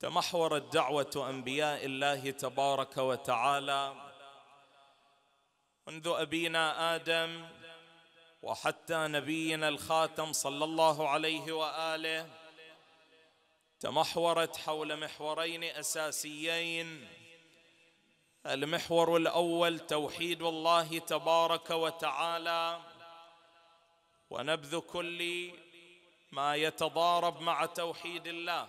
تمحورت دعوة أنبياء الله تبارك وتعالى منذ أبينا آدم وحتى نبينا الخاتم صلى الله عليه وآله تمحورت حول محورين أساسيين المحور الأول توحيد الله تبارك وتعالى ونبذ كل ما يتضارب مع توحيد الله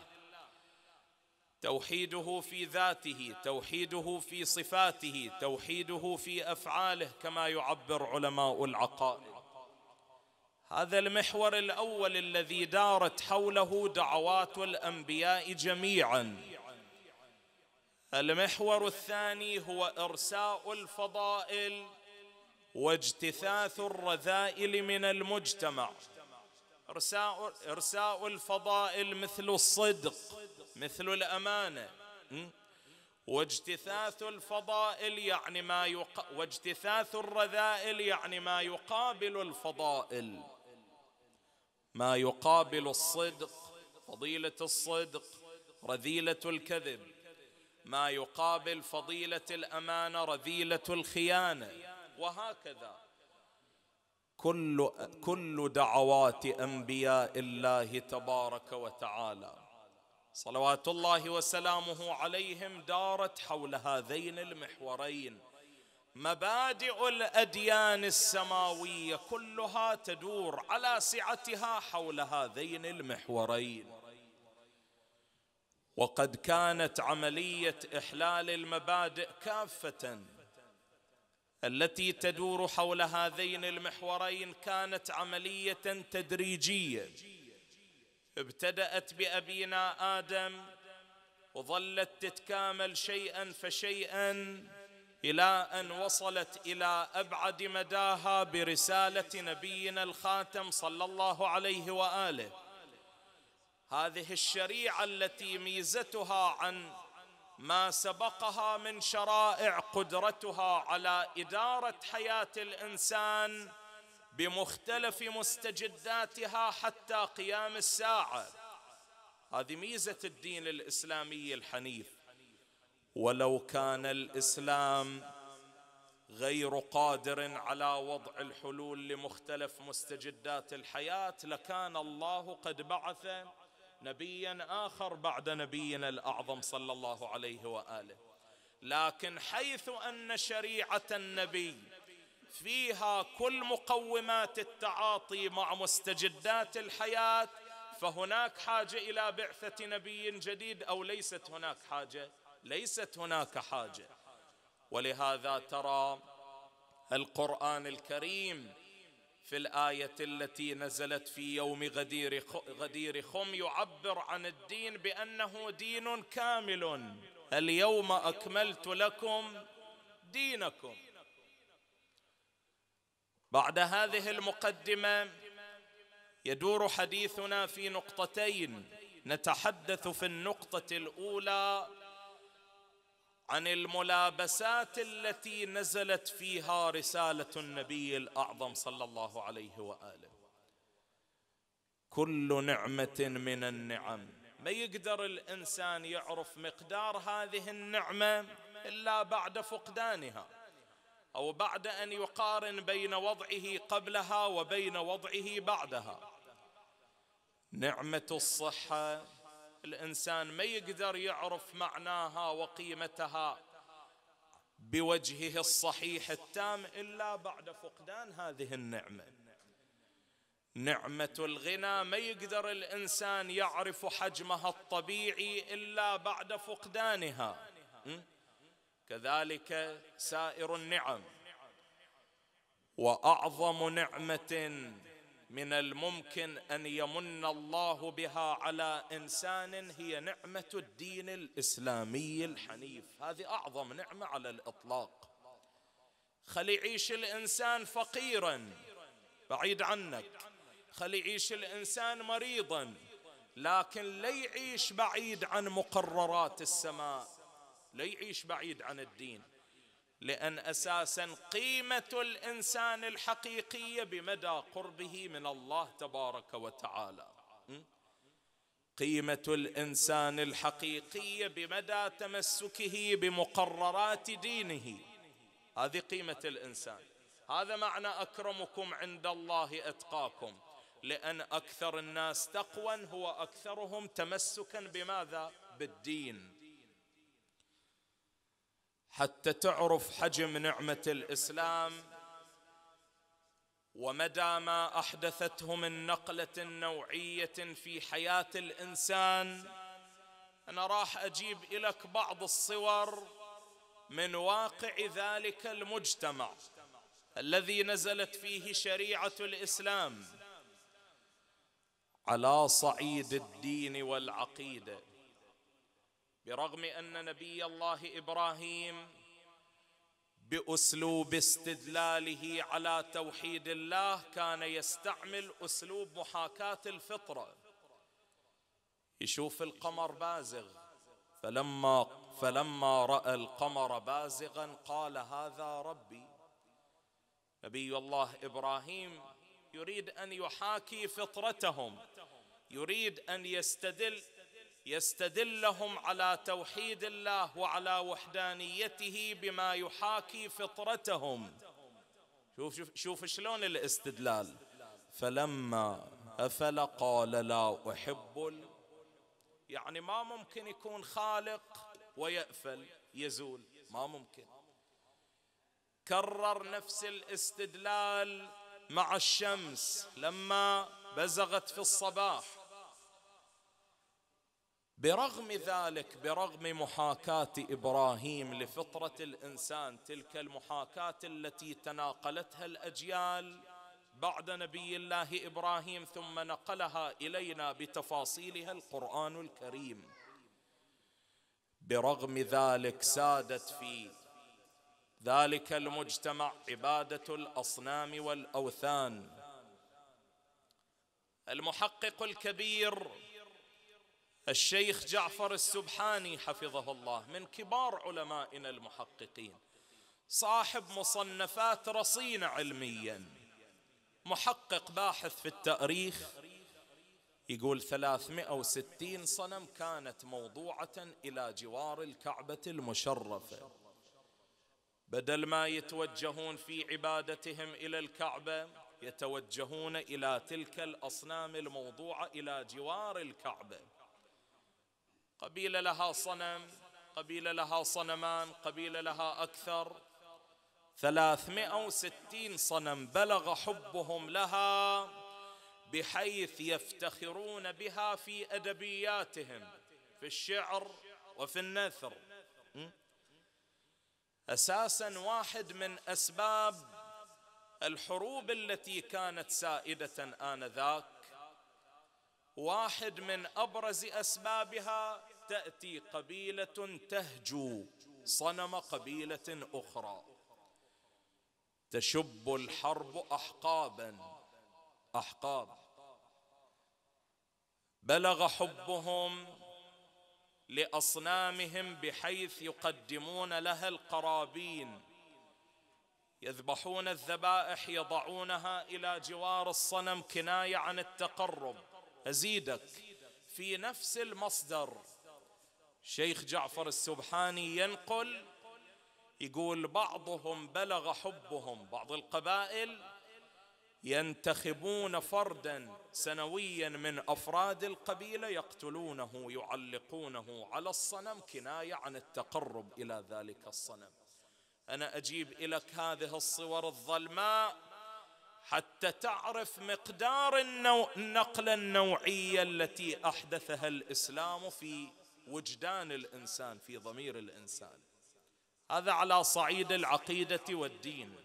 توحيده في ذاته توحيده في صفاته توحيده في افعاله كما يعبر علماء العقائد هذا المحور الاول الذي دارت حوله دعوات الانبياء جميعا المحور الثاني هو ارساء الفضائل واجتثاث الرذائل من المجتمع إرساء, إرساء الفضائل مثل الصدق مثل الأمانة واجتثاث الفضائل يعني ما يق... واجتثاث الرذائل يعني ما يقابل الفضائل ما يقابل الصدق فضيلة الصدق رذيلة الكذب ما يقابل فضيلة الأمانة رذيلة الخيانة وهكذا كل كل دعوات انبياء الله تبارك وتعالى صلوات الله وسلامه عليهم دارت حول هذين المحورين مبادئ الاديان السماويه كلها تدور على سعتها حول هذين المحورين وقد كانت عمليه احلال المبادئ كافه التي تدور حول هذين المحورين كانت عمليه تدريجيه ابتدات بابينا ادم وظلت تتكامل شيئا فشيئا الى ان وصلت الى ابعد مداها برساله نبينا الخاتم صلى الله عليه واله هذه الشريعه التي ميزتها عن ما سبقها من شرائع قدرتها على اداره حياه الانسان بمختلف مستجداتها حتى قيام الساعه هذه ميزه الدين الاسلامي الحنيف ولو كان الاسلام غير قادر على وضع الحلول لمختلف مستجدات الحياه لكان الله قد بعث نبيا آخر بعد نبينا الأعظم صلى الله عليه وآله لكن حيث أن شريعة النبي فيها كل مقومات التعاطي مع مستجدات الحياة فهناك حاجة إلى بعثة نبي جديد أو ليست هناك حاجة ليست هناك حاجة ولهذا ترى القرآن الكريم في الايه التي نزلت في يوم غدير غدير خم يعبر عن الدين بانه دين كامل اليوم اكملت لكم دينكم بعد هذه المقدمه يدور حديثنا في نقطتين نتحدث في النقطه الاولى عن الملابسات التي نزلت فيها رساله النبي الاعظم صلى الله عليه واله كل نعمه من النعم ما يقدر الانسان يعرف مقدار هذه النعمه الا بعد فقدانها او بعد ان يقارن بين وضعه قبلها وبين وضعه بعدها نعمه الصحه الانسان ما يقدر يعرف معناها وقيمتها بوجهه الصحيح التام الا بعد فقدان هذه النعمه نعمه الغنى ما يقدر الانسان يعرف حجمها الطبيعي الا بعد فقدانها كذلك سائر النعم واعظم نعمه من الممكن ان يمن الله بها على انسان هي نعمه الدين الاسلامي الحنيف هذه اعظم نعمه على الاطلاق خلي يعيش الانسان فقيرا بعيد عنك خلي يعيش الانسان مريضا لكن لا يعيش بعيد عن مقررات السماء لا يعيش بعيد عن الدين لان اساسا قيمه الانسان الحقيقيه بمدى قربه من الله تبارك وتعالى قيمه الانسان الحقيقيه بمدى تمسكه بمقررات دينه هذه قيمه الانسان هذا معنى اكرمكم عند الله اتقاكم لان اكثر الناس تقوى هو اكثرهم تمسكا بماذا بالدين حتى تعرف حجم نعمه الاسلام ومدى ما احدثته من نقله نوعيه في حياه الانسان انا راح اجيب لك بعض الصور من واقع ذلك المجتمع الذي نزلت فيه شريعه الاسلام على صعيد الدين والعقيده برغم ان نبي الله ابراهيم باسلوب استدلاله على توحيد الله كان يستعمل اسلوب محاكاه الفطره يشوف القمر بازغ فلما فلما راى القمر بازغا قال هذا ربي نبي الله ابراهيم يريد ان يحاكي فطرتهم يريد ان يستدل يستدلهم على توحيد الله وعلى وحدانيته بما يحاكي فطرتهم شوف شوف, شوف شلون الاستدلال فلما أفل قال لا أحب يعني ما ممكن يكون خالق ويأفل يزول ما ممكن كرر نفس الاستدلال مع الشمس لما بزغت في الصباح برغم ذلك برغم محاكاة إبراهيم لفطرة الإنسان تلك المحاكاة التي تناقلتها الأجيال بعد نبي الله إبراهيم ثم نقلها إلينا بتفاصيلها القرآن الكريم برغم ذلك سادت في ذلك المجتمع عباده الاصنام والاوثان المحقق الكبير الشيخ جعفر السبحاني حفظه الله من كبار علمائنا المحققين صاحب مصنفات رصينه علميا محقق باحث في التاريخ يقول 360 صنم كانت موضوعة إلى جوار الكعبة المشرفة بدل ما يتوجهون في عبادتهم إلى الكعبة يتوجهون إلى تلك الأصنام الموضوعة إلى جوار الكعبة قبيله لها صنم قبيله لها صنمان قبيله لها اكثر ثلاثمائه وستين صنم بلغ حبهم لها بحيث يفتخرون بها في ادبياتهم في الشعر وفي النثر اساسا واحد من اسباب الحروب التي كانت سائده انذاك واحد من ابرز اسبابها تأتي قبيلة تهجو صنم قبيلة أخرى تشب الحرب أحقابا أحقاب بلغ حبهم لأصنامهم بحيث يقدمون لها القرابين يذبحون الذبائح يضعونها الى جوار الصنم كنايه عن التقرب ازيدك في نفس المصدر شيخ جعفر السبحاني ينقل يقول بعضهم بلغ حبهم بعض القبائل ينتخبون فردا سنويا من افراد القبيله يقتلونه يعلقونه على الصنم كنايه عن التقرب الى ذلك الصنم انا اجيب لك هذه الصور الظلماء حتى تعرف مقدار النقله النوعيه التي احدثها الاسلام في وجدان الانسان في ضمير الانسان هذا على صعيد العقيده والدين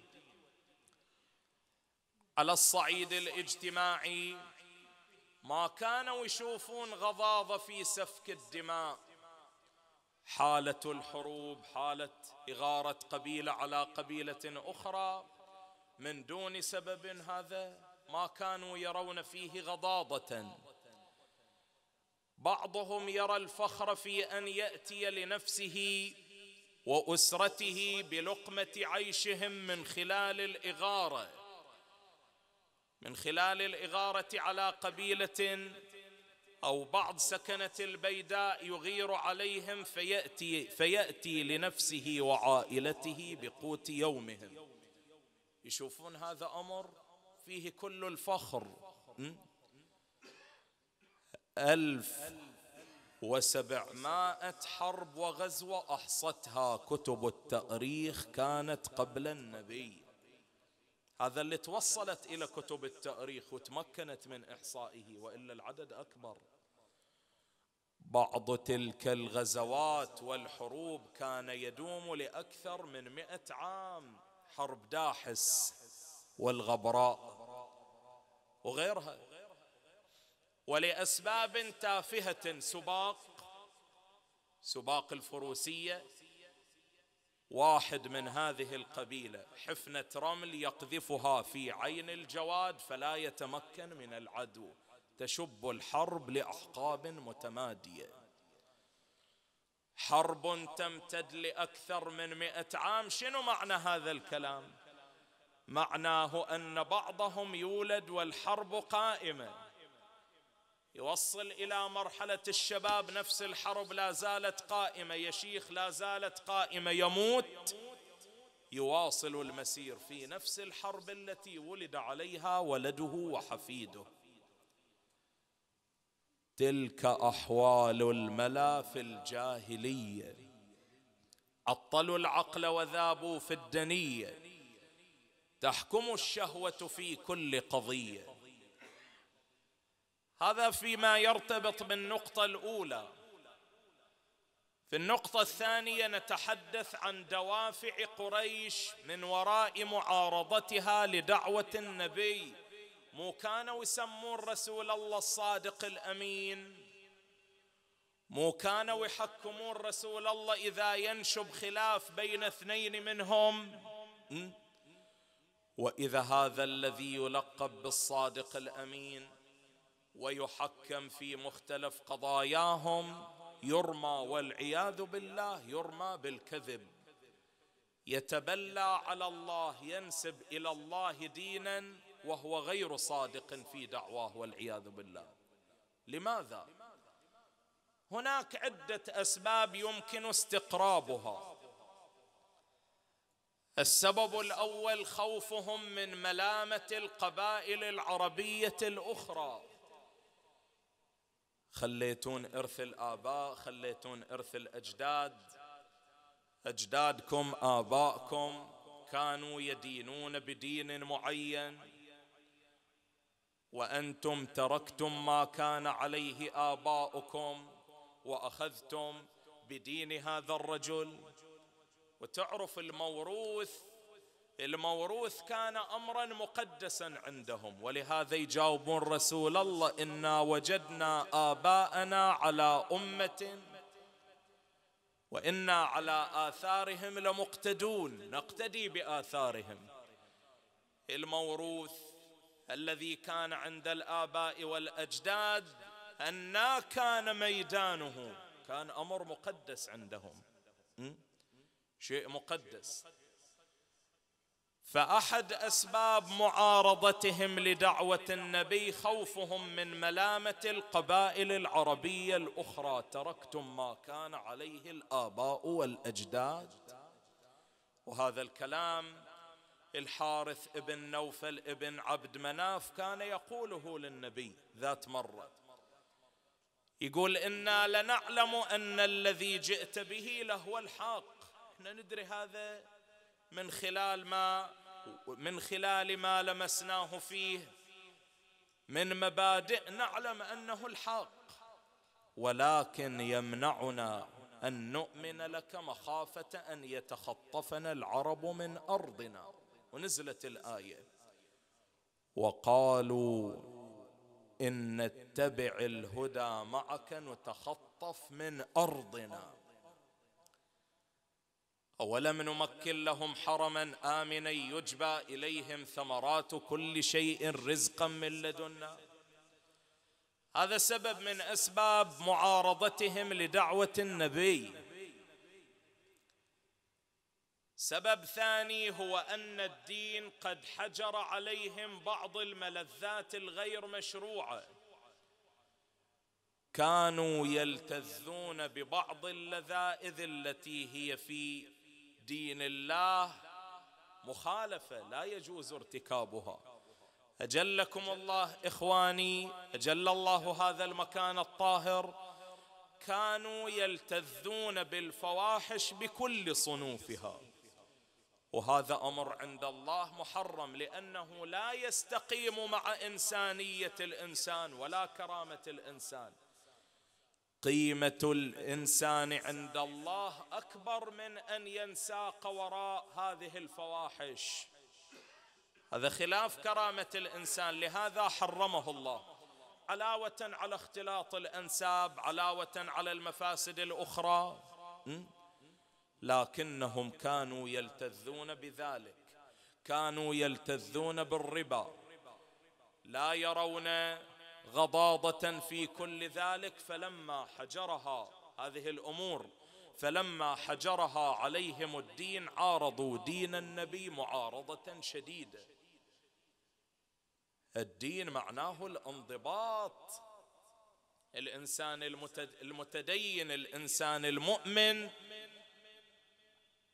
على الصعيد الاجتماعي ما كانوا يشوفون غضاضه في سفك الدماء حاله الحروب حاله اغاره قبيله على قبيله اخرى من دون سبب هذا ما كانوا يرون فيه غضاضه بعضهم يرى الفخر في ان ياتي لنفسه واسرته بلقمه عيشهم من خلال الاغاره من خلال الاغاره على قبيله او بعض سكنه البيداء يغير عليهم فياتي فياتي لنفسه وعائلته بقوت يومهم يشوفون هذا امر فيه كل الفخر ألف وسبعمائة حرب وغزوة أحصتها كتب التأريخ كانت قبل النبي هذا اللي توصلت إلى كتب التأريخ وتمكنت من إحصائه وإلا العدد أكبر بعض تلك الغزوات والحروب كان يدوم لأكثر من مئة عام حرب داحس والغبراء وغيرها ولاسباب تافهه سباق سباق الفروسيه واحد من هذه القبيله حفنه رمل يقذفها في عين الجواد فلا يتمكن من العدو تشب الحرب لاحقاب متماديه حرب تمتد لاكثر من مئه عام شنو معنى هذا الكلام معناه ان بعضهم يولد والحرب قائمه يوصل الى مرحله الشباب نفس الحرب لا زالت قائمه يا شيخ لا زالت قائمه يموت يواصل المسير في نفس الحرب التي ولد عليها ولده وحفيده تلك احوال الملا في الجاهليه عطلوا العقل وذابوا في الدنيه تحكم الشهوه في كل قضيه هذا فيما يرتبط بالنقطه الاولى في النقطه الثانيه نتحدث عن دوافع قريش من وراء معارضتها لدعوه النبي مو كانوا يسمون رسول الله الصادق الامين مو كانوا يحكمون رسول الله اذا ينشب خلاف بين اثنين منهم واذا هذا الذي يلقب بالصادق الامين ويحكم في مختلف قضاياهم يرمى والعياذ بالله يرمى بالكذب يتبلى على الله ينسب الى الله دينا وهو غير صادق في دعواه والعياذ بالله لماذا هناك عده اسباب يمكن استقرابها السبب الاول خوفهم من ملامه القبائل العربيه الاخرى خليتون إرث الآباء خليتون إرث الأجداد أجدادكم آباءكم كانوا يدينون بدين معين وأنتم تركتم ما كان عليه آباؤكم وأخذتم بدين هذا الرجل وتعرف الموروث الموروث كان امرا مقدسا عندهم ولهذا يجاوبون رسول الله انا وجدنا اباءنا على امه وانا على اثارهم لمقتدون نقتدي باثارهم الموروث الذي كان عند الاباء والاجداد انا كان ميدانه كان امر مقدس عندهم شيء مقدس فاحد اسباب معارضتهم لدعوه النبي خوفهم من ملامه القبائل العربيه الاخرى تركتم ما كان عليه الاباء والاجداد وهذا الكلام الحارث ابن نوفل ابن عبد مناف كان يقوله للنبي ذات مره يقول انا لنعلم ان الذي جئت به لهو الحق احنا ندري هذا من خلال ما من خلال ما لمسناه فيه من مبادئ نعلم انه الحق ولكن يمنعنا ان نؤمن لك مخافه ان يتخطفنا العرب من ارضنا ونزلت الايه وقالوا ان نتبع الهدى معك نتخطف من ارضنا أولم نمكن لهم حرما آمنا يجبى إليهم ثمرات كل شيء رزقا من لدنا هذا سبب من أسباب معارضتهم لدعوة النبي سبب ثاني هو أن الدين قد حجر عليهم بعض الملذات الغير مشروعة كانوا يلتذون ببعض اللذائذ التي هي في دين الله مخالفه لا يجوز ارتكابها اجلكم الله اخواني اجل الله هذا المكان الطاهر كانوا يلتذون بالفواحش بكل صنوفها وهذا امر عند الله محرم لانه لا يستقيم مع انسانيه الانسان ولا كرامه الانسان قيمه الانسان عند الله اكبر من ان ينساق وراء هذه الفواحش هذا خلاف كرامه الانسان لهذا حرمه الله علاوه على اختلاط الانساب علاوه على المفاسد الاخرى لكنهم كانوا يلتذون بذلك كانوا يلتذون بالربا لا يرون غضاضة في كل ذلك فلما حجرها هذه الأمور فلما حجرها عليهم الدين عارضوا دين النبي معارضة شديدة الدين معناه الانضباط الانسان المتدين الانسان المؤمن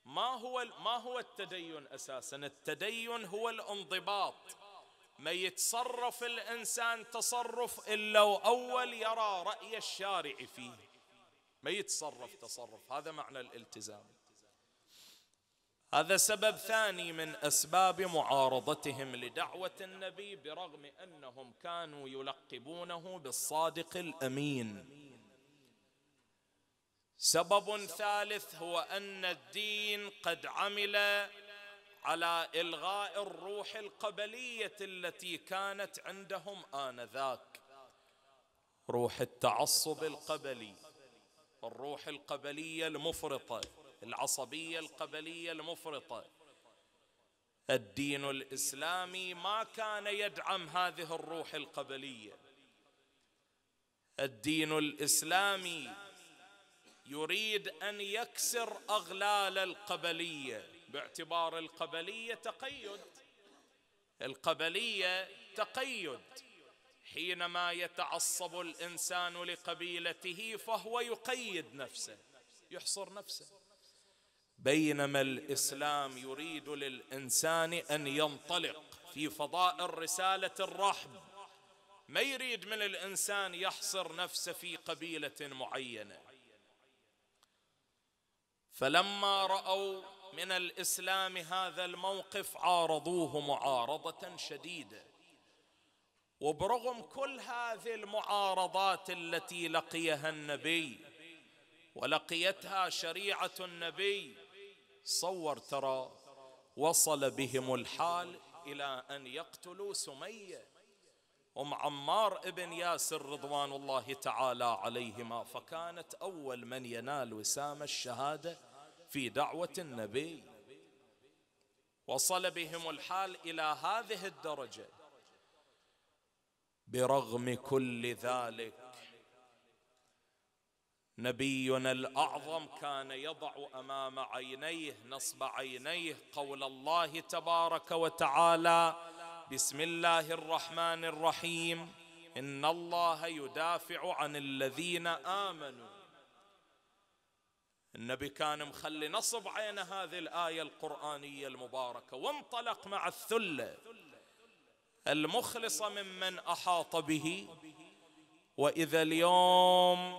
ما هو ما هو التدين اساسا التدين هو الانضباط ما يتصرف الانسان تصرف الا واول يرى راي الشارع فيه ما يتصرف تصرف هذا معنى الالتزام هذا سبب ثاني من اسباب معارضتهم لدعوه النبي برغم انهم كانوا يلقبونه بالصادق الامين سبب ثالث هو ان الدين قد عمل على الغاء الروح القبليه التي كانت عندهم انذاك روح التعصب القبلي الروح القبليه المفرطه العصبيه القبليه المفرطه الدين الاسلامي ما كان يدعم هذه الروح القبليه الدين الاسلامي يريد ان يكسر اغلال القبليه باعتبار القبليه تقيد القبليه تقيد حينما يتعصب الانسان لقبيلته فهو يقيد نفسه يحصر نفسه بينما الاسلام يريد للانسان ان ينطلق في فضاء الرساله الرحب ما يريد من الانسان يحصر نفسه في قبيله معينه فلما راوا من الاسلام هذا الموقف عارضوه معارضه شديده وبرغم كل هذه المعارضات التي لقيها النبي ولقيتها شريعه النبي صور ترى وصل بهم الحال الى ان يقتلوا سميه ام عمار ابن ياسر رضوان الله تعالى عليهما فكانت اول من ينال وسام الشهاده في دعوة النبي وصل بهم الحال إلى هذه الدرجة برغم كل ذلك نبينا الأعظم كان يضع أمام عينيه نصب عينيه قول الله تبارك وتعالى بسم الله الرحمن الرحيم إن الله يدافع عن الذين آمنوا النبي كان مخلي نصب عين هذه الآية القرآنية المباركة وانطلق مع الثلة المخلصة ممن أحاط به وإذا اليوم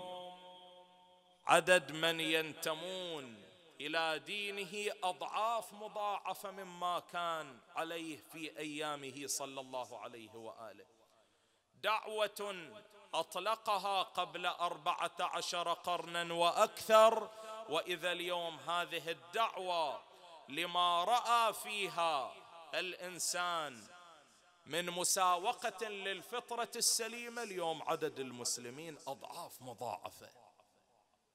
عدد من ينتمون إلى دينه أضعاف مضاعفة مما كان عليه في أيامه صلى الله عليه وآله دعوة أطلقها قبل أربعة عشر قرنا وأكثر واذا اليوم هذه الدعوه لما راى فيها الانسان من مساوقه للفطره السليمه اليوم عدد المسلمين اضعاف مضاعفه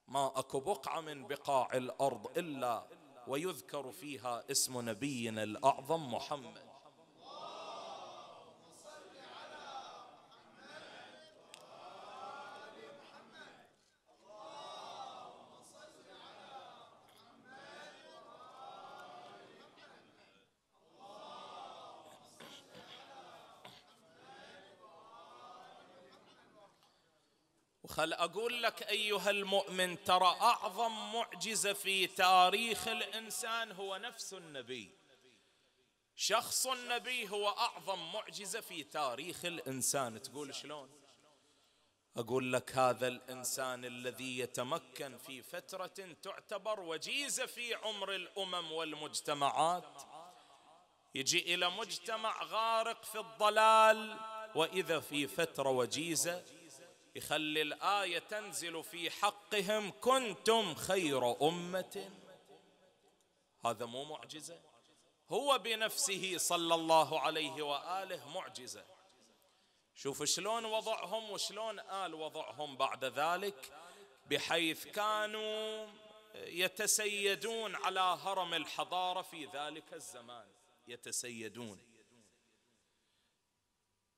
ما اكو بقعه من بقاع الارض الا ويذكر فيها اسم نبينا الاعظم محمد خل اقول لك ايها المؤمن ترى اعظم معجزه في تاريخ الانسان هو نفس النبي شخص النبي هو اعظم معجزه في تاريخ الانسان تقول شلون اقول لك هذا الانسان الذي يتمكن في فتره تعتبر وجيزه في عمر الامم والمجتمعات يجي الى مجتمع غارق في الضلال واذا في فتره وجيزه يخلي الآية تنزل في حقهم كنتم خير أمة هذا مو معجزة هو بنفسه صلى الله عليه وآله معجزة شوفوا شلون وضعهم وشلون آل وضعهم بعد ذلك بحيث كانوا يتسيدون على هرم الحضارة في ذلك الزمان يتسيدون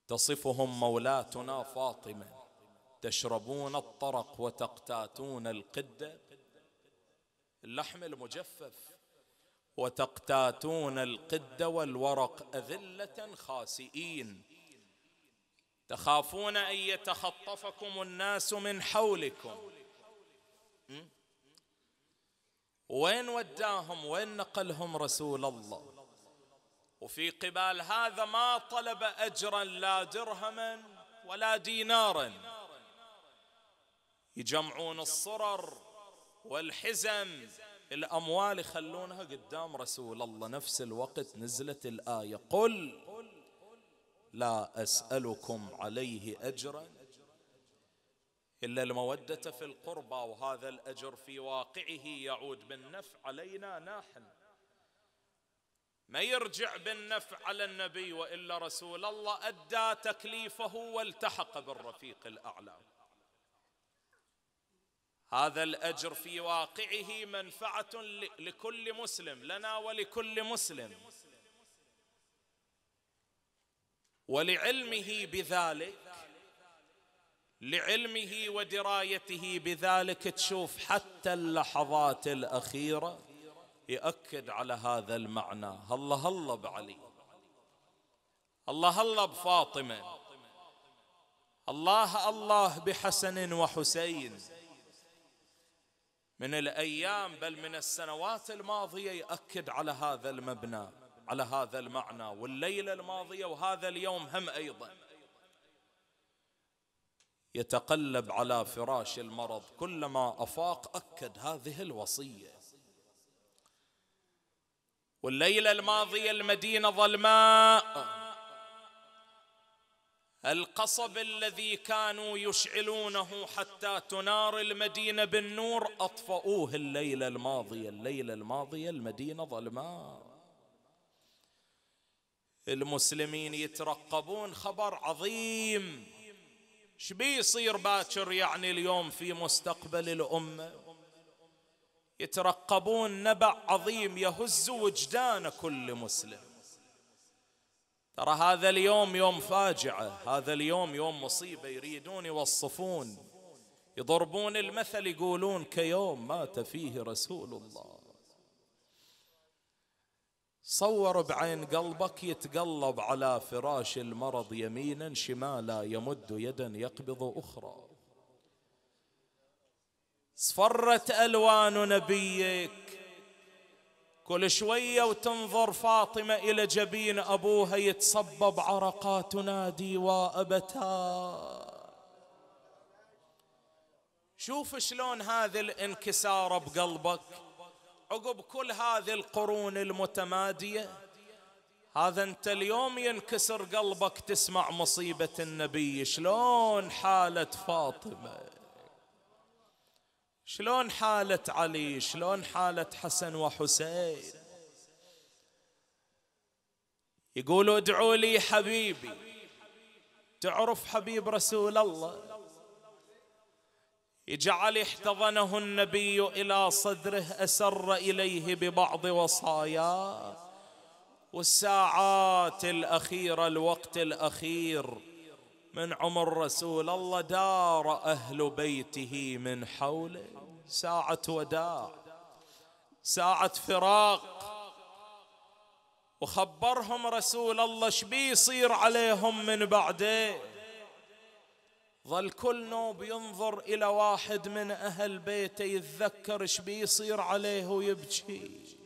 تصفهم مولاتنا فاطمه تشربون الطرق وتقتاتون القدة اللحم المجفف وتقتاتون القد والورق أذلة خاسئين تخافون أن يتخطفكم الناس من حولكم وين وداهم وين نقلهم رسول الله وفي قبال هذا ما طلب أجرا لا درهما ولا دينارا يجمعون الصرر والحزم الأموال يخلونها قدام رسول الله نفس الوقت نزلت الآية قل لا أسألكم عليه أجرا إلا المودة في القربى وهذا الأجر في واقعه يعود بالنفع علينا نحن ما يرجع بالنفع على النبي وإلا رسول الله أدى تكليفه والتحق بالرفيق الأعلى هذا الاجر في واقعه منفعه لكل مسلم لنا ولكل مسلم ولعلمه بذلك لعلمه ودرايته بذلك تشوف حتى اللحظات الاخيره يؤكد على هذا المعنى الله الله بعلي الله الله بفاطمه الله الله بحسن وحسين من الايام بل من السنوات الماضيه ياكد على هذا المبنى على هذا المعنى والليله الماضيه وهذا اليوم هم ايضا يتقلب على فراش المرض كلما افاق اكد هذه الوصيه والليله الماضيه المدينه ظلماء القصب الذي كانوا يشعلونه حتى تنار المدينه بالنور اطفأوه الليله الماضيه، الليله الماضيه المدينه ظلماء. المسلمين يترقبون خبر عظيم. شبي يصير باكر يعني اليوم في مستقبل الامه؟ يترقبون نبع عظيم يهز وجدان كل مسلم. ترى هذا اليوم يوم فاجعة هذا اليوم يوم مصيبة يريدون يوصفون يضربون المثل يقولون كيوم مات فيه رسول الله صور بعين قلبك يتقلب على فراش المرض يمينا شمالا يمد يدا يقبض أخرى صفرت ألوان نبيك كل شوية وتنظر فاطمة إلى جبين أبوها يتصبب عرقات تنادي وأبتا شوف شلون هذا الانكسار بقلبك عقب كل هذه القرون المتمادية هذا أنت اليوم ينكسر قلبك تسمع مصيبة النبي شلون حالة فاطمة شلون حالة علي شلون حالة حسن وحسين يقولوا ادعوا لي حبيبي تعرف حبيب رسول الله يجعل احتضنه النبي إلى صدره أسر إليه ببعض وصاياه والساعات الأخيرة الوقت الأخير من عمر رسول الله دار أهل بيته من حوله ساعة وداع ساعة فراق وخبرهم رسول الله شبي يصير عليهم من بعده ظل كل نوب ينظر إلى واحد من أهل بيته يتذكر شبي يصير عليه ويبكي